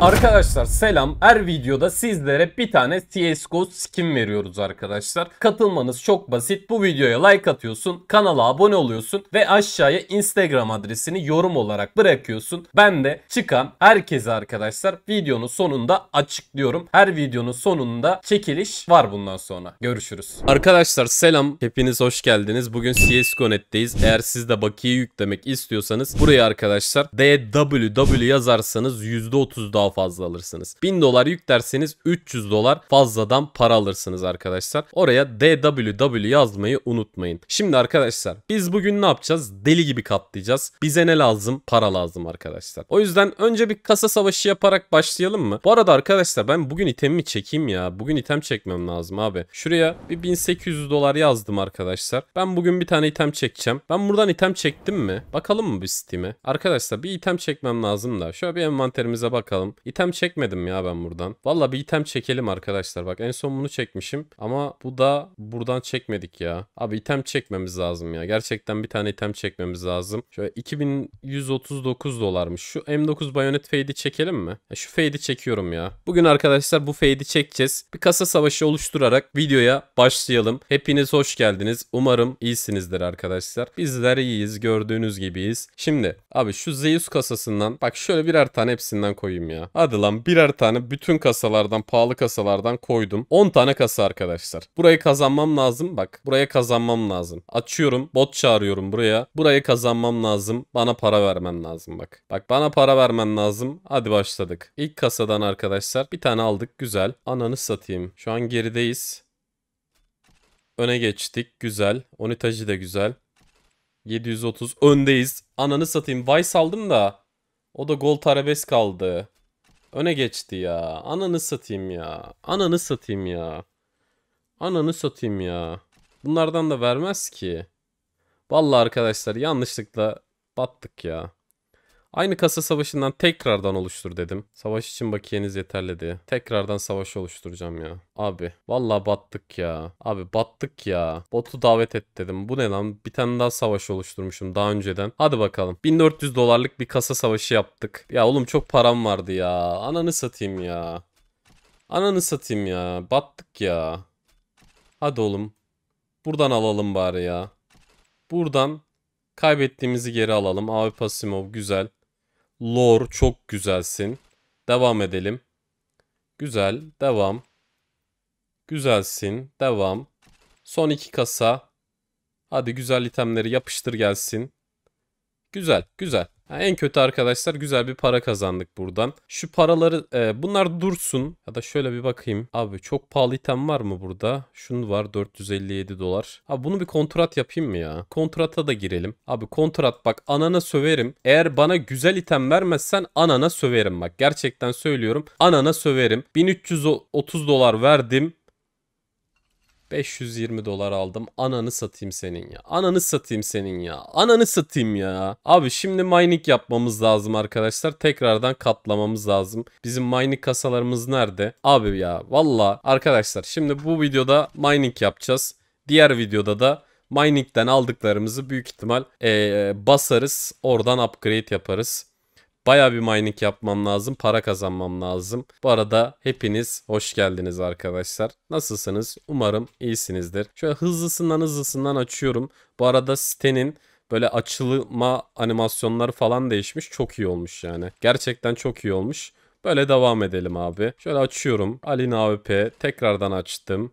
Arkadaşlar selam. Her videoda sizlere bir tane CSGO skin veriyoruz arkadaşlar. Katılmanız çok basit. Bu videoya like atıyorsun, kanala abone oluyorsun ve aşağıya Instagram adresini yorum olarak bırakıyorsun. Ben de çıkan herkese arkadaşlar videonun sonunda açıklıyorum. Her videonun sonunda çekiliş var bundan sonra. Görüşürüz. Arkadaşlar selam. Hepiniz hoş geldiniz. Bugün CSGO.net'teyiz. Eğer siz de bakiye yüklemek istiyorsanız buraya arkadaşlar DWW yazarsanız %30 daha daha fazla alırsınız. 1000 dolar yük derseniz 300 dolar fazladan para alırsınız arkadaşlar. Oraya DWW yazmayı unutmayın. Şimdi arkadaşlar biz bugün ne yapacağız? Deli gibi katlayacağız. Bize ne lazım? Para lazım arkadaşlar. O yüzden önce bir kasa savaşı yaparak başlayalım mı? Bu arada arkadaşlar ben bugün itemimi çekeyim ya. Bugün item çekmem lazım abi. Şuraya bir 1800 dolar yazdım arkadaşlar. Ben bugün bir tane item çekeceğim. Ben buradan item çektim mi? Bakalım mı bir Steam'e? Arkadaşlar bir item çekmem lazım da. Şöyle bir envanterimize bakalım lazım. İtem çekmedim ya ben buradan. Valla bir item çekelim arkadaşlar. Bak en son bunu çekmişim ama bu da buradan çekmedik ya. Abi item çekmemiz lazım ya. Gerçekten bir tane item çekmemiz lazım. Şöyle 2139 dolarmış. Şu M9 Bayonet Fade'i çekelim mi? Ya şu Fade'i çekiyorum ya. Bugün arkadaşlar bu Fade'i çekeceğiz. Bir kasa savaşı oluşturarak videoya başlayalım. Hepiniz hoş geldiniz. Umarım iyisinizdir arkadaşlar. Bizler iyiyiz. Gördüğünüz gibiyiz. Şimdi abi şu Zeus kasasından bak şöyle birer tane hepsinden koyayım ya ya. Hadi lan birer tane bütün kasalardan pahalı kasalardan koydum. 10 tane kasa arkadaşlar. Burayı kazanmam lazım bak. Buraya kazanmam lazım. Açıyorum bot çağırıyorum buraya. Burayı kazanmam lazım. Bana para vermen lazım bak. Bak bana para vermen lazım. Hadi başladık. İlk kasadan arkadaşlar bir tane aldık güzel. Ananı satayım. Şu an gerideyiz. Öne geçtik. Güzel. Onitajı da güzel. 730 öndeyiz. Ananı satayım. Vice aldım da. O da gol tarabes kaldı. Öne geçti ya. Ananı satayım ya. Ananı satayım ya. Ananı satayım ya. Bunlardan da vermez ki. Vallahi arkadaşlar yanlışlıkla battık ya. Aynı kasa savaşından tekrardan oluştur dedim. Savaş için bakiyeniz yeterli diye. Tekrardan savaş oluşturacağım ya. Abi vallahi battık ya. Abi battık ya. Botu davet et dedim. Bu ne lan? Bir tane daha savaş oluşturmuşum daha önceden. Hadi bakalım. 1400 dolarlık bir kasa savaşı yaptık. Ya oğlum çok param vardı ya. Ananı satayım ya. Ananı satayım ya. Battık ya. Hadi oğlum. Buradan alalım bari ya. Buradan Kaybettiğimizi geri alalım. Abi Pasimov güzel. Lore çok güzelsin. Devam edelim. Güzel. Devam. Güzelsin. Devam. Son iki kasa. Hadi güzel itemleri yapıştır gelsin. Güzel. Güzel en kötü arkadaşlar güzel bir para kazandık buradan. Şu paraları e, bunlar dursun. Ya da şöyle bir bakayım. Abi çok pahalı item var mı burada? Şunu var 457 dolar. Abi bunu bir kontrat yapayım mı ya? Kontrata da girelim. Abi kontrat bak anana söverim. Eğer bana güzel item vermezsen anana söverim bak. Gerçekten söylüyorum. Anana söverim. 1330 dolar verdim. 520 dolar aldım. Ananı satayım senin ya. Ananı satayım senin ya. Ananı satayım ya. Abi şimdi mining yapmamız lazım arkadaşlar. Tekrardan katlamamız lazım. Bizim mining kasalarımız nerede? Abi ya valla arkadaşlar şimdi bu videoda mining yapacağız. Diğer videoda da mining'den aldıklarımızı büyük ihtimal ee, basarız. Oradan upgrade yaparız. Baya bir mining yapmam lazım. Para kazanmam lazım. Bu arada hepiniz hoş geldiniz arkadaşlar. Nasılsınız? Umarım iyisinizdir. Şöyle hızlısından hızlısından açıyorum. Bu arada sitenin böyle açılma animasyonları falan değişmiş. Çok iyi olmuş yani. Gerçekten çok iyi olmuş. Böyle devam edelim abi. Şöyle açıyorum. Alina AWP tekrardan açtım.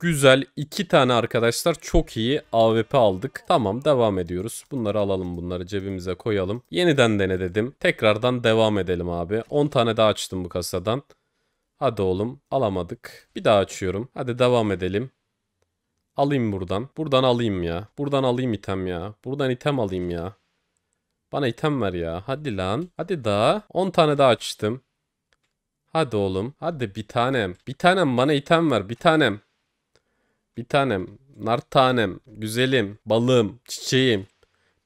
Güzel. iki tane arkadaşlar çok iyi AWP aldık. Tamam devam ediyoruz. Bunları alalım bunları cebimize koyalım. Yeniden dene dedim. Tekrardan devam edelim abi. 10 tane daha açtım bu kasadan. Hadi oğlum alamadık. Bir daha açıyorum. Hadi devam edelim. Alayım buradan. Buradan alayım ya. Buradan alayım item ya. Buradan item alayım ya. Bana item ver ya. Hadi lan. Hadi daha. 10 tane daha açtım. Hadi oğlum. Hadi bir tanem. Bir tanem bana item ver. Bir tanem bir tanem, nar tanem, güzelim, balım, çiçeğim.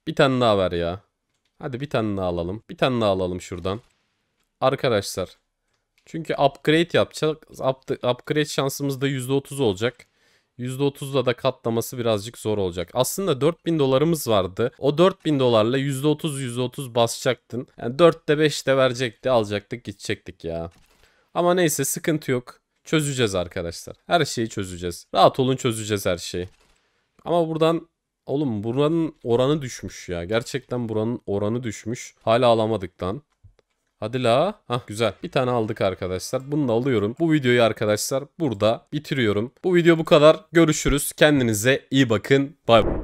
Bir tane daha ver ya. Hadi bir tane daha alalım. Bir tane daha alalım şuradan. Arkadaşlar. Çünkü upgrade yapacak. Upgrade şansımız da %30 olacak. %30'la da katlaması birazcık zor olacak. Aslında 4000 dolarımız vardı. O 4000 dolarla %30 %30 basacaktın. Yani 4'te 5'te verecekti alacaktık gidecektik ya. Ama neyse sıkıntı yok. Çözeceğiz arkadaşlar. Her şeyi çözeceğiz. Rahat olun çözeceğiz her şeyi. Ama buradan oğlum buranın oranı düşmüş ya. Gerçekten buranın oranı düşmüş. Hala alamadık lan. Hadi la. Hah güzel. Bir tane aldık arkadaşlar. Bunu da alıyorum. Bu videoyu arkadaşlar burada bitiriyorum. Bu video bu kadar. Görüşürüz. Kendinize iyi bakın. Bay bay.